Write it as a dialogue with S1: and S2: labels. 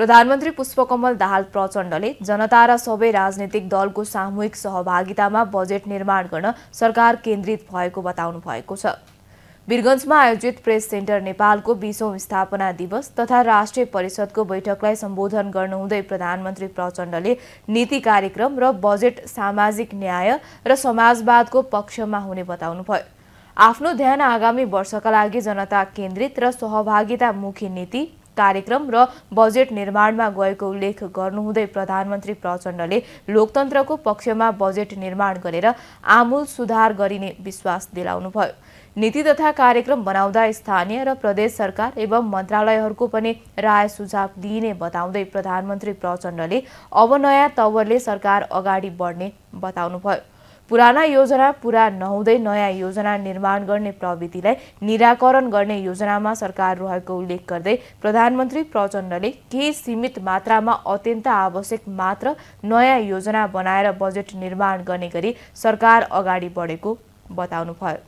S1: प्रधानमन्त्री पुष्पकमल दाहाल प्रचण्डले जनता र सबै राजनैतिक दलको सामूहिक सहभागितामा बजेट निर्माण गर्न सरकार केन्द्रित भएको बताउनु भएको छ वीरगन्जमा आयोजित प्रेस सेन्टर नेपालको बिसौँ स्थापना दिवस तथा राष्ट्रिय परिषदको बैठकलाई सम्बोधन गर्नुहुँदै प्रधानमन्त्री प्रचण्डले नीति कार्यक्रम र बजेट सामाजिक न्याय र समाजवादको पक्षमा हुने बताउनुभयो आफ्नो ध्यान आगामी वर्षका लागि जनता केन्द्रित र सहभागितामुखी नीति कार्यक्रम र बजेट निर्माणमा गएको उल्लेख गर्नुहुँदै प्रधानमन्त्री प्रचण्डले लोकतन्त्रको पक्षमा बजेट निर्माण गरेर आमूल सुधार गरिने विश्वास दिलाउनुभयो नीति तथा कार्यक्रम बनाउँदा स्थानीय र प्रदेश सरकार एवं मन्त्रालयहरूको पनि राय सुझाव दिइने बताउँदै प्रधानमन्त्री प्रचण्डले अब नयाँ तवरले सरकार अगाडि बढ्ने बताउनुभयो पुराना योजना पुरा नहुँदै नयाँ योजना निर्माण गर्ने प्रविधिलाई निराकरण गर्ने योजनामा सरकार रहेको उल्लेख गर्दै प्रधानमन्त्री प्रचण्डले केही सीमित मात्रामा अत्यन्त आवश्यक मात्र नयाँ योजना बनाएर बजेट निर्माण गर्ने गरी सरकार अगाडि बढेको बताउनुभयो